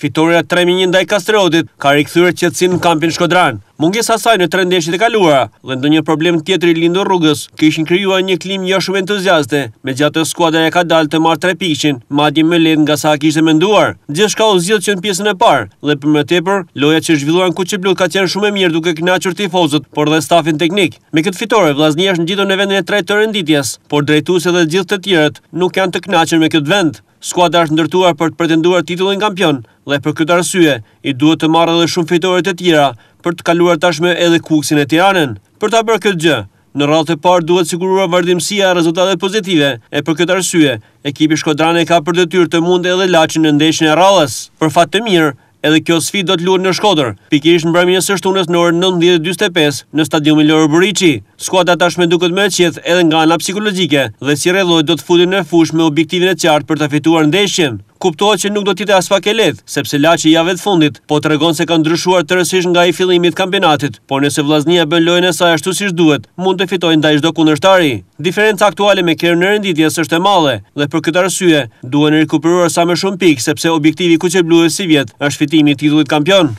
Fiturja 3-1 ndaj Kastriotit ka rikëthyre qëtësin në kampin Shkodran. Munges asaj në trendeshit e kaluara dhe ndë një problem tjetëri lindur rrugës, këshin kryua një klim një jo shumë entuziaste, me gjatë të skuadra e ka dalë të marë tre pikshin, madi me led nga sa kishtë e menduar. Gjithë shka u zilë që në pjesën e parë, dhe për më tepër, loja që zhvilluan në kuqe blut ka qenë shumë e mirë duke knaqër tifozët, por dhe stafin teknik. Me këtë fitore, vlasni është në gjithë në vendin e 3 të renditjes, por drejtuse dhe gjithë të tjeret nuk janë të knaqër me këtë vend skuadra është ndërtuar për të pretenduar titullin kampion dhe për këtë arsye i duhet të marrë edhe shumë fitore të tjera për të kaluar tashmë edhe kuksin e tiranën. Për ta bërë këtë gjë, në rrallë të parë duhet siguruar vërdimësia rezultate pozitive e për këtë arsye ekipi shkodrane ka për tyrë të mund edhe lachin në ndeshën e rrallës. Për fatë të mirë, edhe kjo sfit do të luar në shkodër, pikirish në bremin e sështunës në orë 19.25 në stadion Milorë Burici. Skuata me duket me qeth edhe nga nga psikologike dhe si redhoj do të futin në fush me objektivin e qartë për të fituar ndeshjen kuptohet që nuk do t'jete as pak e ledh, sepse laqë i javet fundit, po të regon se kanë ndryshuar të rësish nga i filimit kampinatit, por nëse vlaznia bën lojnë e saj ashtu si shduhet, mund të fitojnë da i shdo kundërshtari. Diferenca aktuale me kërë në rënditjes është e male, dhe për këtë arsye, duhe në rekuperuar sa me shumë pikë, sepse objektivi ku që bluhet si vjetë është fitimi titullit kampion.